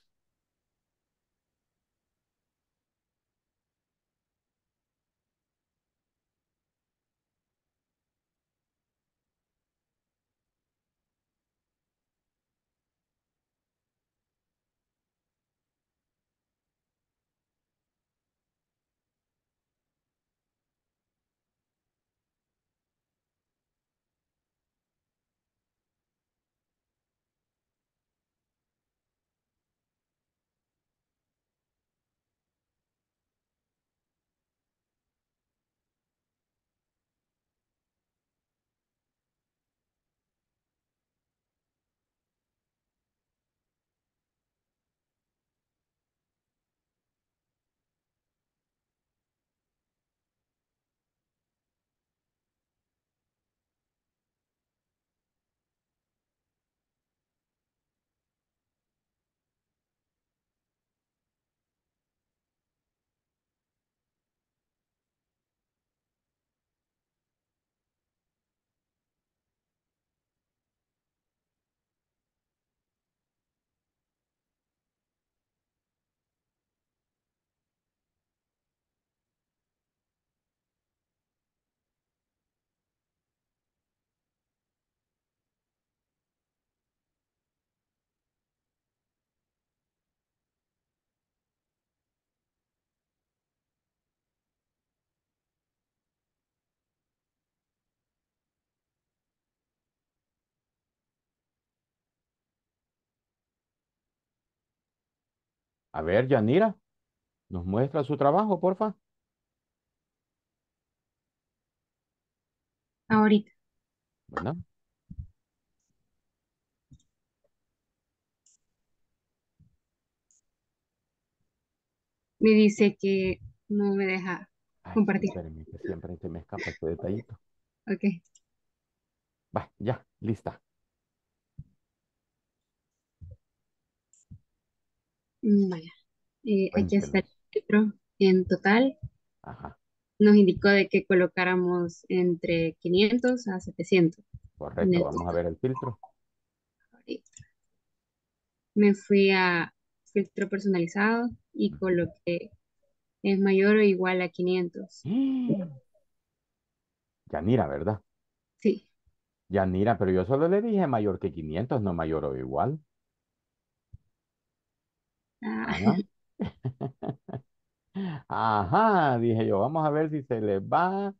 Speaker 1: A ver, Yanira, ¿nos muestra su trabajo, porfa? Ahorita. Bueno. Me dice que no me deja compartir. que siempre se me escapa este detallito. Ok. Va, ya, lista. Mm, vaya. aquí está el filtro en total. Nos indicó de que colocáramos entre 500 a 700. Correcto, vamos a ver el filtro. Me fui a filtro personalizado y coloqué es mayor o igual a 500. mira, *gasps* ¿verdad? Sí. Yanira, pero yo solo le dije mayor que 500, no mayor o igual. *laughs* Ajá. dije yo, vamos a ver si se le va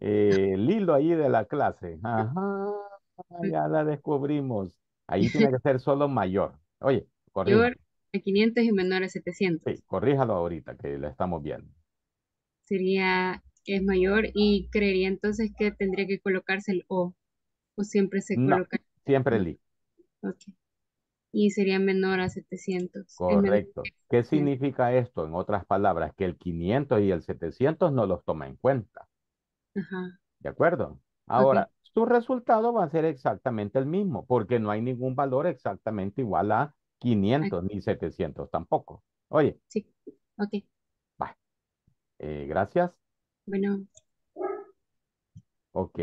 Speaker 1: eh, el hilo ahí de la clase. Ajá, *laughs* ya la descubrimos. Ahí *laughs* tiene que ser solo mayor. Oye, corrija. Mayor a 500 y menor a 700. Sí, corríjalo ahorita que la estamos viendo. Sería, es mayor y creería entonces que tendría que colocarse el O. O siempre se no, coloca. siempre el I. ok, y sería menor a 700. Correcto. ¿Qué significa esto? En otras palabras, que el 500 y el 700 no los toma en cuenta. Ajá. ¿De acuerdo? Ahora, su resultado va a ser exactamente el mismo, porque no hay ningún valor exactamente igual a 500 ni 700 tampoco. Oye. Sí, ok. Eh, gracias. Bueno. Ok.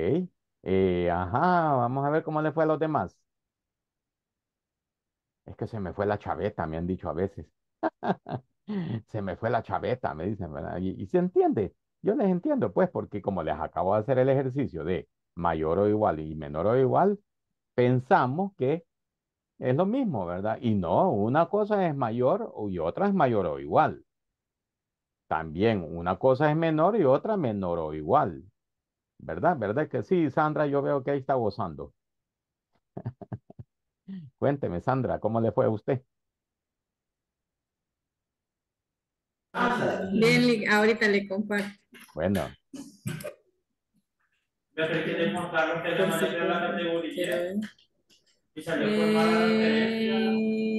Speaker 1: Eh, ajá, vamos a ver cómo le fue a los demás es que se me fue la chaveta, me han dicho a veces. *laughs* se me fue la chaveta, me dicen, ¿verdad? Y, se entiende, yo les entiendo, pues, porque como les acabo de hacer el ejercicio de mayor o igual y menor o igual, pensamos que es lo mismo, ¿verdad? Y no, una cosa es mayor y otra es mayor o igual. También una cosa es menor y otra menor o igual. ¿Verdad? ¿Verdad que sí, Sandra? Yo veo que ahí está gozando. Cuénteme, Sandra, ¿cómo le fue a usted? Bien, ahorita le comparto. Bueno.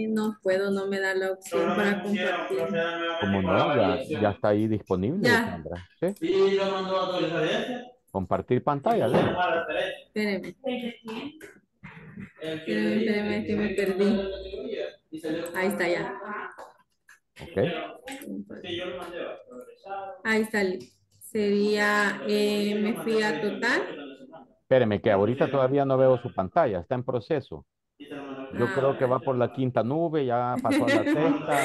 Speaker 1: no puedo, no me da la opción para compartir. Como no, ya, está ahí disponible, Sandra. Compartir pantalla, ¿le? que me perdí. Ahí está ya. Ok. Ahí sale. Sería, eh, me fui a total. Espéreme, que ahorita todavía no veo su pantalla, está en proceso. Yo creo que va por la quinta nube, ya pasó a la *laughs* sexta,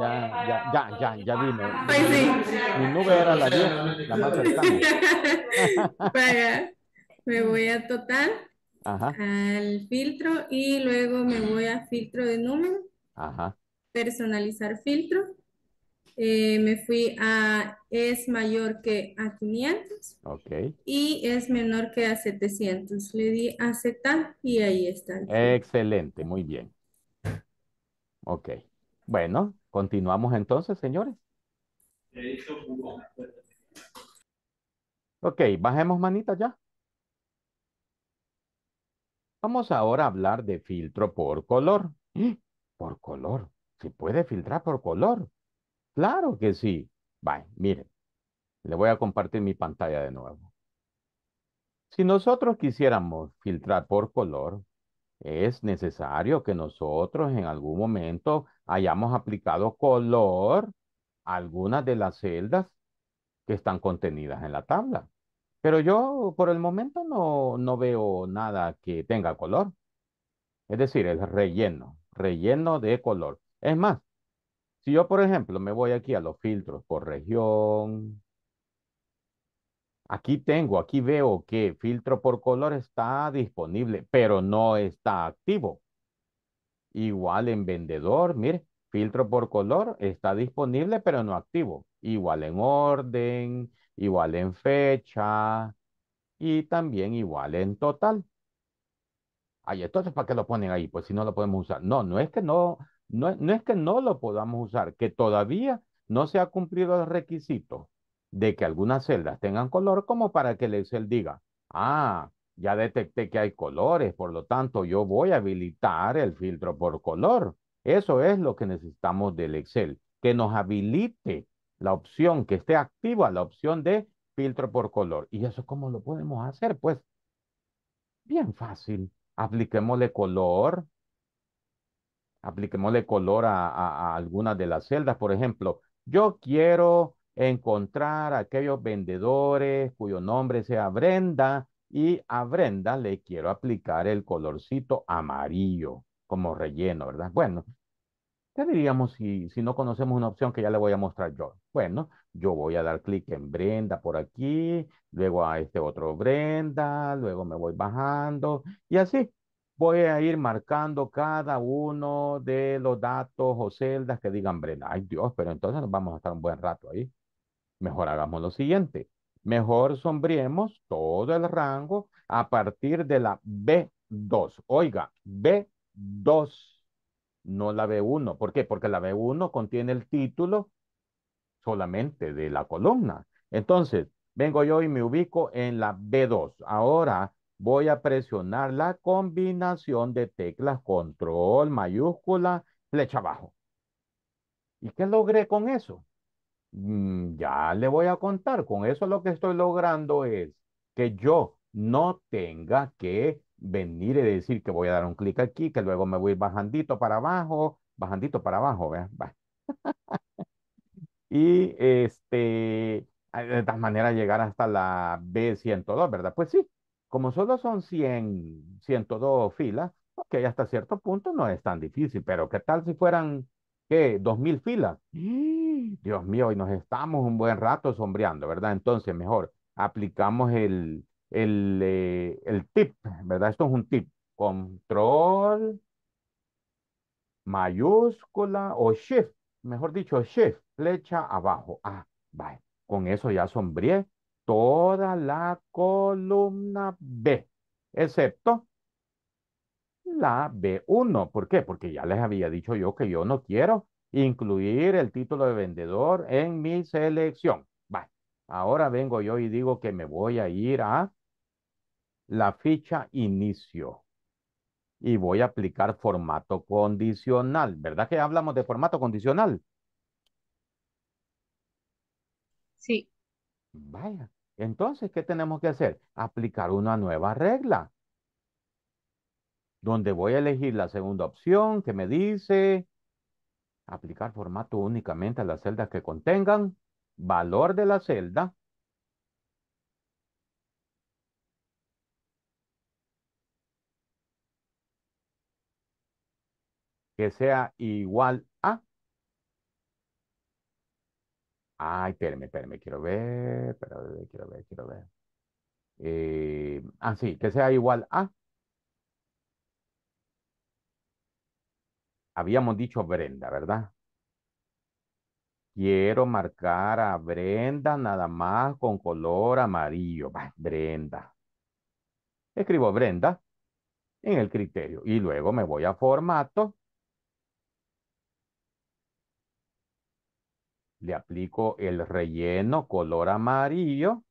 Speaker 1: Ya, ya, ya, ya, ya vino. Mi nube era la 10, la más cercana. *laughs* Me voy a total al filtro y luego me voy a filtro de número, personalizar filtro. Eh, me fui a es mayor que a 500 okay. y es menor que a 700. Le di a Z y ahí está. Excelente, muy bien. Ok. Bueno, continuamos entonces, señores. Ok, bajemos manita ya. Vamos ahora a hablar de filtro por color. ¡Ah! Por color. ¿Se puede filtrar por color? Claro que sí. va miren. Le voy a compartir mi pantalla de nuevo. Si nosotros quisiéramos filtrar por color, es necesario que nosotros en algún momento hayamos aplicado color a algunas de las celdas que están contenidas en la tabla. Pero yo por el momento no, veo nada que tenga color. Es decir, el relleno, relleno de color. Es más, si yo, por ejemplo, me voy aquí a los filtros por región, aquí tengo, aquí veo que filtro por color está disponible, pero no está activo. Igual en vendedor, mire, filtro por color está disponible, pero no activo. Igual en orden, igual en fecha y también igual en total. Ay, entonces, ¿para qué lo ponen ahí? Pues si no lo podemos usar. No, no es que no, no, no es que no lo podamos usar, que todavía no se ha cumplido el requisito de que algunas celdas tengan color como para que el Excel diga, ah, ya detecté que hay colores, por lo tanto yo voy a habilitar el filtro por color. Eso es lo que necesitamos del Excel, que nos habilite la opción que esté activa, la opción de filtro por color. ¿Y eso cómo lo podemos hacer? Pues bien fácil. Apliquémosle color. Apliquémosle color a, alguna algunas de las celdas. Por ejemplo, yo quiero encontrar aquellos vendedores cuyo nombre sea Brenda y a Brenda le quiero aplicar el colorcito amarillo como relleno, ¿verdad? Bueno, ¿qué diríamos si, si no conocemos una opción que ya le voy a mostrar yo? Bueno, yo voy a dar clic en Brenda por aquí, luego a este otro Brenda, luego me voy bajando y así. Voy a ir marcando cada uno de los datos o celdas que digan Brenda. Ay Dios, pero entonces nos vamos a estar un buen rato ahí. Mejor hagamos lo siguiente. Mejor sombriemos todo el rango a partir de la B2. Oiga, B2, no la B1. ¿Por qué? Porque la B1 contiene el título solamente de la columna. Entonces, vengo yo y me ubico en la B2. Ahora voy a presionar la combinación de teclas control, mayúscula, flecha abajo. ¿Y qué logré con eso? Mm, ya le voy a contar. Con eso lo que estoy logrando es que yo no tenga que venir y decir que voy a dar un clic aquí, que luego me voy bajandito para abajo, bajandito para abajo, va. *laughs* y este, de esta manera llegar hasta la B102, ¿verdad? Pues sí, como solo son 100, 102 filas, ok, hasta cierto punto no es tan difícil, pero ¿qué tal si fueran, qué, 2000 filas? Mm. Dios mío, y nos estamos un buen rato sombreando, ¿verdad? Entonces, mejor aplicamos el, el, eh, el tip, ¿verdad? Esto es un tip. Control, mayúscula o shift mejor dicho, shift, flecha abajo. Ah, vale. Con eso ya sombríe toda la columna B, excepto la B1. ¿Por qué? Porque ya les había dicho yo que yo no quiero incluir el título de vendedor en mi selección. Vale. Ahora vengo yo y digo que me voy a ir a la ficha inicio y voy a aplicar formato condicional. ¿Verdad que hablamos de formato condicional? Sí. Vaya. Entonces, ¿qué tenemos que hacer? Aplicar una nueva regla. Donde voy a elegir la segunda opción que me dice aplicar formato únicamente a las celdas que contengan valor de la celda que sea igual a. Ay, espérame, espérame, quiero ver, quiero ver, quiero ver. Eh, ah, sí, que sea igual a. Habíamos dicho Brenda, ¿verdad? Quiero marcar a Brenda nada más con color amarillo. Brenda. Escribo Brenda en el criterio y luego me voy a formato le aplico el relleno color amarillo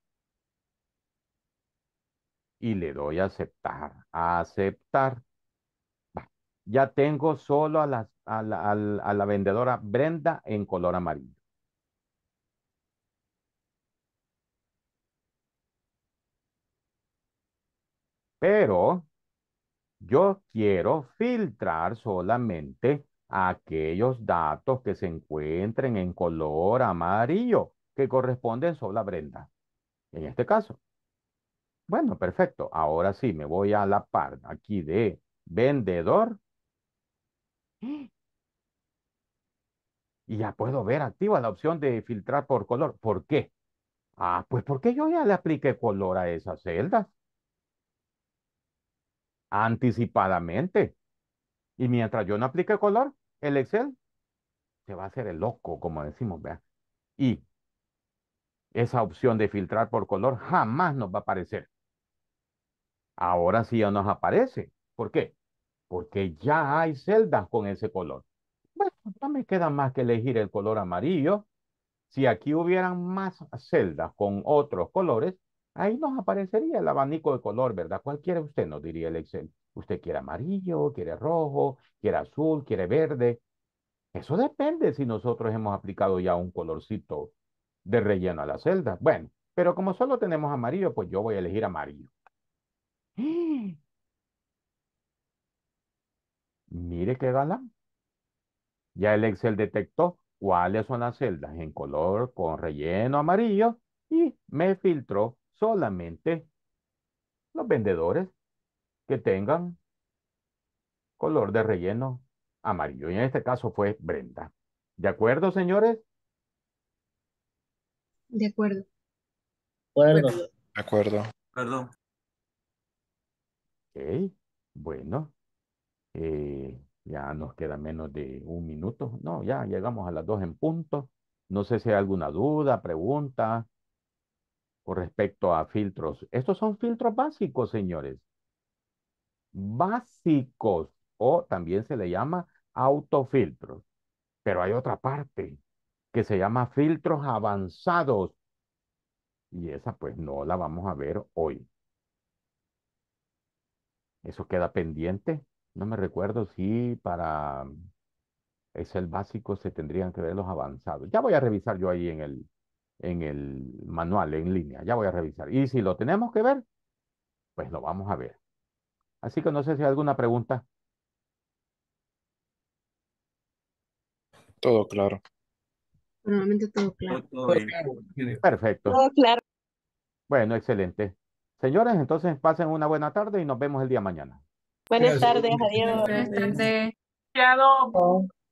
Speaker 1: y le doy a aceptar, a aceptar. Ya tengo solo a la vendedora Brenda en color amarillo. Pero yo quiero filtrar solamente aquellos datos que se encuentren en color amarillo que corresponden sobre la Brenda. En este caso. Bueno, perfecto. Ahora sí, me voy a la par aquí de vendedor. Y ya puedo ver activa la opción de filtrar por color. ¿Por qué? Ah, pues porque yo ya le apliqué color a esas celdas. Anticipadamente. Y mientras yo no aplique color, el Excel se va a hacer el loco, como decimos, ¿verdad? Y esa opción de filtrar por color jamás nos va a aparecer. Ahora sí ya nos aparece. ¿Por qué? Porque ya hay celdas con ese color. Bueno, no me queda más que elegir el color amarillo. Si aquí hubieran más celdas con otros colores, Ahí nos aparecería el abanico de color, ¿verdad? Cualquiera usted nos diría el Excel. Usted quiere amarillo, quiere rojo, quiere azul, quiere verde. Eso depende si nosotros hemos aplicado ya un colorcito de relleno a la celda. Bueno, pero como solo tenemos amarillo, pues yo voy a elegir amarillo. *gasps* Mire qué gala. Ya el Excel detectó cuáles son las celdas en color con relleno amarillo y me filtró solamente los vendedores que tengan color de relleno amarillo. Y en este caso fue Brenda. ¿De acuerdo, señores? De acuerdo. De acuerdo. Perdón. Ok, bueno. Eh, ya nos queda menos de un minuto. No, ya llegamos a las dos en punto. No sé si hay alguna duda, pregunta, con respecto a filtros. Estos son filtros básicos, señores. Básicos o también se le llama autofiltros. Pero hay otra parte que se llama filtros avanzados. Y esa pues no la vamos a ver hoy. Eso queda pendiente. No me recuerdo si para es el básico se tendrían que ver los avanzados. Ya voy a revisar yo ahí en el, en el manual en línea. Ya voy a revisar. Y si lo tenemos que ver, pues lo vamos a ver. Así que no sé si hay alguna pregunta. Todo claro. Normalmente todo claro. Perfecto. Todo claro. Bueno, excelente. Señores, entonces pasen una buena tarde y nos vemos el día mañana. Buenas tardes, adiós. Buenas tardes.